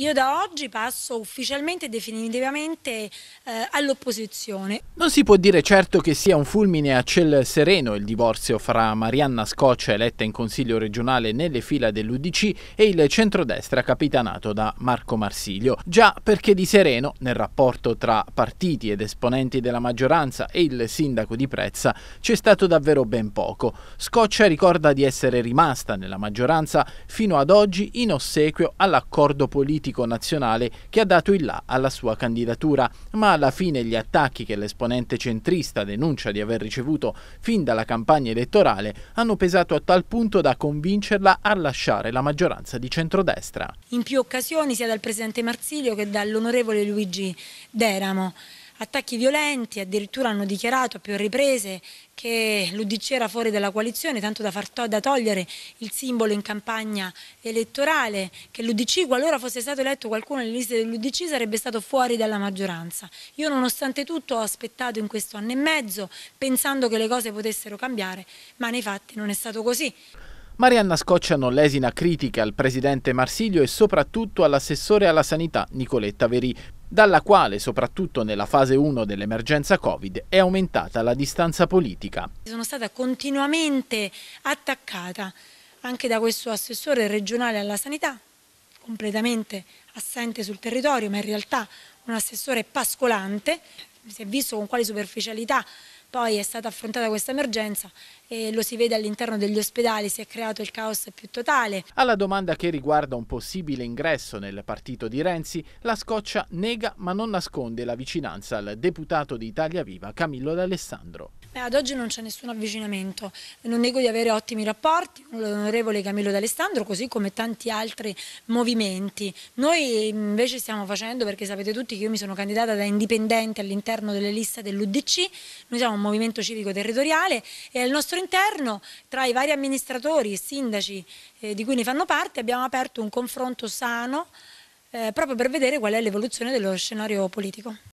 Io da oggi passo ufficialmente e definitivamente eh, all'opposizione. Non si può dire certo che sia un fulmine a ciel sereno il divorzio fra Marianna Scoccia, eletta in consiglio regionale nelle fila dell'Udc, e il centrodestra capitanato da Marco Marsilio. Già perché di sereno, nel rapporto tra partiti ed esponenti della maggioranza e il sindaco di Prezza, c'è stato davvero ben poco. Scoccia ricorda di essere rimasta nella maggioranza fino ad oggi in ossequio all'accordo politico politico nazionale che ha dato il là alla sua candidatura, ma alla fine gli attacchi che l'esponente centrista denuncia di aver ricevuto fin dalla campagna elettorale hanno pesato a tal punto da convincerla a lasciare la maggioranza di centrodestra. In più occasioni sia dal presidente Marsilio che dall'onorevole Luigi Deramo attacchi violenti, addirittura hanno dichiarato a più riprese che l'Udc era fuori dalla coalizione, tanto da, far to da togliere il simbolo in campagna elettorale, che l'Udc, qualora fosse stato eletto qualcuno nelle liste dell'Udc, sarebbe stato fuori dalla maggioranza. Io nonostante tutto ho aspettato in questo anno e mezzo, pensando che le cose potessero cambiare, ma nei fatti non è stato così. Marianna scocciano l'esina critica al presidente Marsilio e soprattutto all'assessore alla sanità Nicoletta Verì, dalla quale, soprattutto nella fase 1 dell'emergenza Covid, è aumentata la distanza politica. Sono stata continuamente attaccata anche da questo assessore regionale alla sanità, completamente assente sul territorio, ma in realtà un assessore pascolante si è visto con quale superficialità poi è stata affrontata questa emergenza e lo si vede all'interno degli ospedali, si è creato il caos più totale. Alla domanda che riguarda un possibile ingresso nel partito di Renzi, la scoccia nega ma non nasconde la vicinanza al deputato di Italia Viva Camillo D'Alessandro. ad oggi non c'è nessun avvicinamento, non nego di avere ottimi rapporti con l'onorevole Camillo D'Alessandro così come tanti altri movimenti. Noi invece stiamo facendo, perché sapete tutti che io mi sono candidata da indipendente all'interno all'interno delle liste dell'UDC, noi siamo un movimento civico territoriale e al nostro interno tra i vari amministratori e sindaci eh, di cui ne fanno parte abbiamo aperto un confronto sano eh, proprio per vedere qual è l'evoluzione dello scenario politico.